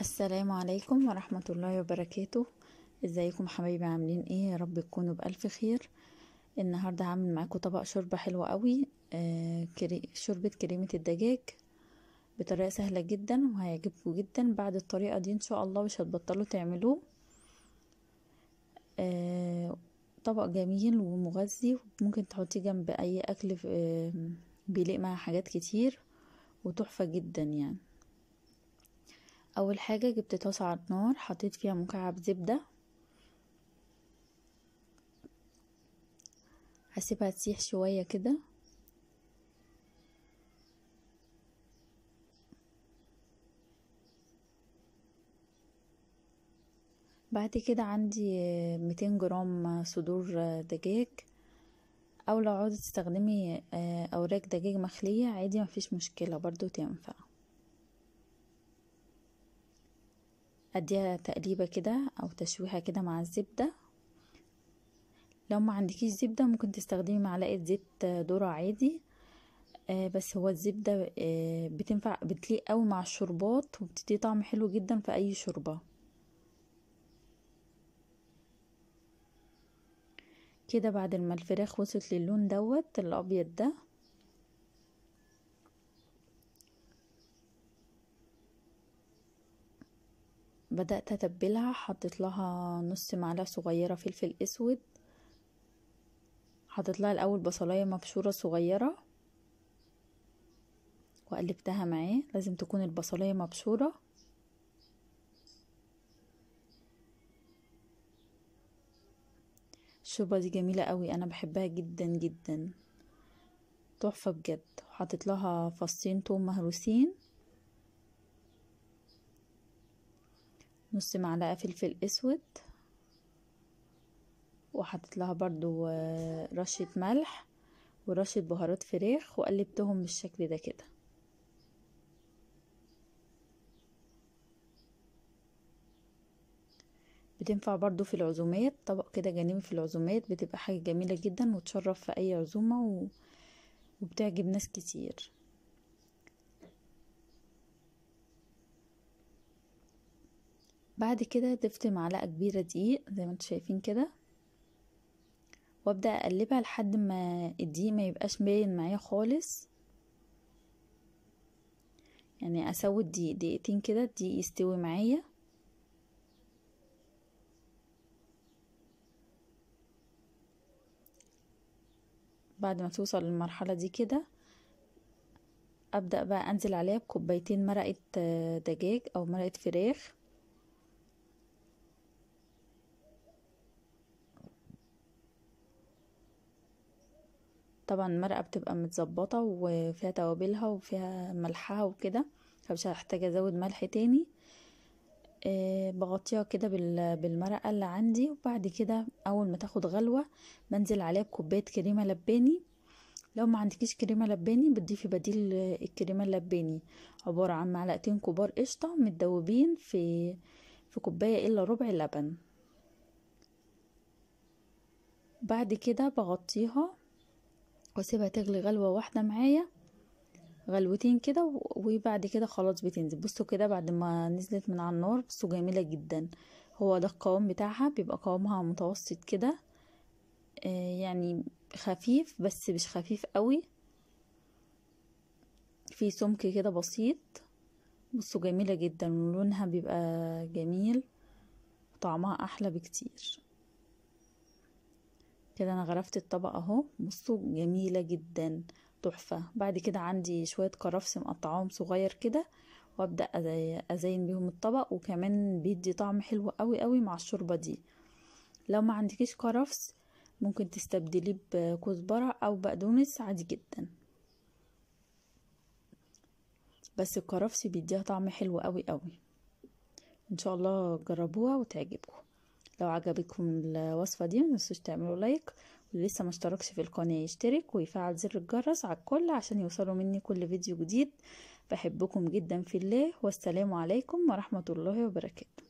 السلام عليكم ورحمة الله وبركاته ازيكم حبايبي عاملين ايه يا رب تكونوا بألف خير النهاردة هعمل معاكم طبق شوربة حلوة قوي آه شوربة كريمة الدجاج بطريقة سهلة جدا وهيعجبكم جدا بعد الطريقة دي ان شاء الله مش هتبطلوا تعملوه آه طبق جميل ومغذي ممكن تحطيه جنب اي اكل آه بيليق مع حاجات كتير وتحفة جدا يعني اول حاجه جبت طاسه على النار حطيت فيها مكعب زبده هسيبها تسيح شويه كده بعد كده عندي 200 جرام صدور دجاج او لو عاوزه تستخدمي آه، اوراق دجاج مخليه عادي مفيش مشكله برضو تنفع اديها تقليبه كده او تشويحه كده مع الزبده لو ما عندكيش زبده ممكن تستخدمي معلقه زيت ذره عادي آه بس هو الزبده آه بتنفع بتليق قوي مع الشربات وبتدي طعم حلو جدا في اي شوربه كده بعد ما الفراخ وصلت للون دوت الابيض ده بدأت أتبلها حطيت لها نص معلقة صغيرة فلفل أسود حطيت لها الأول بصلاية مبشورة صغيرة وقلبتها معاه لازم تكون البصلاية مبشورة الشوربة دي جميلة قوي أنا بحبها جدا جدا تحفة بجد حطيت لها فصين توم مهروسين نص معلقة فلفل اسود وحطيت لها برضو آه، رشة ملح ورشة بهارات فراخ وقلبتهم بالشكل ده كده بتنفع برضو في العزومات طبق كده جانبي في العزومات بتبقى حاجة جميلة جدا وتشرف في اي عزومة و... وبتعجب ناس كتير بعد كده ضفت معلقة كبيرة دقيق زي ما انتم شايفين كده وابدأ اقلبها لحد ما الدقيق ما يبقاش باين معايا خالص يعني اسوي الدقيق دقيقتين كده الدقيق يستوي معايا بعد ما توصل للمرحلة دي كده ابدأ بقى انزل عليها بكوبايتين مرقة آه، دجاج او مرقة فراخ طبعا المرقة بتبقى متظبطة وفيها توابلها وفيها ملحها وكده فمش هحتاج ازود ملح تاني آه، بغطيها كده بالمرقة اللي عندي وبعد كده اول ما تاخد غلوة بنزل عليها بكوباية كريمة لباني لو ما عندكيش كريمة لباني بتضيفي بديل الكريمة اللباني عبارة عن معلقتين كبار قشطة متدوبين في في كوباية الا ربع لبن بعد كده بغطيها واسيبها تغلي غلوة واحدة معايا غلوتين كده وبعد كده خلاص بتنزل بصوا كده بعد ما نزلت من على النار بصوا جميلة جدا هو ده القوام بتاعها بيبقى قوامها متوسط كده آه يعني خفيف بس مش خفيف قوي في سمك كده بسيط بصوا جميلة جدا ولونها بيبقى جميل طعمها احلى بكتير كده انا غرفت الطبق اهو بصوا جميله جدا تحفه بعد كده عندي شويه كرفس مقطعاهم صغير كده وابدا ازين بيهم الطبق وكمان بيدي طعم حلو قوي قوي مع الشوربه دي لو ما عندكيش كرفس ممكن تستبدليه بكزبره او بقدونس عادي جدا بس الكرفس بيديها طعم حلو قوي قوي ان شاء الله جربوها وتعجبكم لو عجبكم الوصفة دي منسوش تعملوا لايك اللي لسه ما اشتركش في القناة يشترك ويفعل زر الجرس على الكل عشان يوصلوا مني كل فيديو جديد بحبكم جدا في الله والسلام عليكم ورحمة الله وبركاته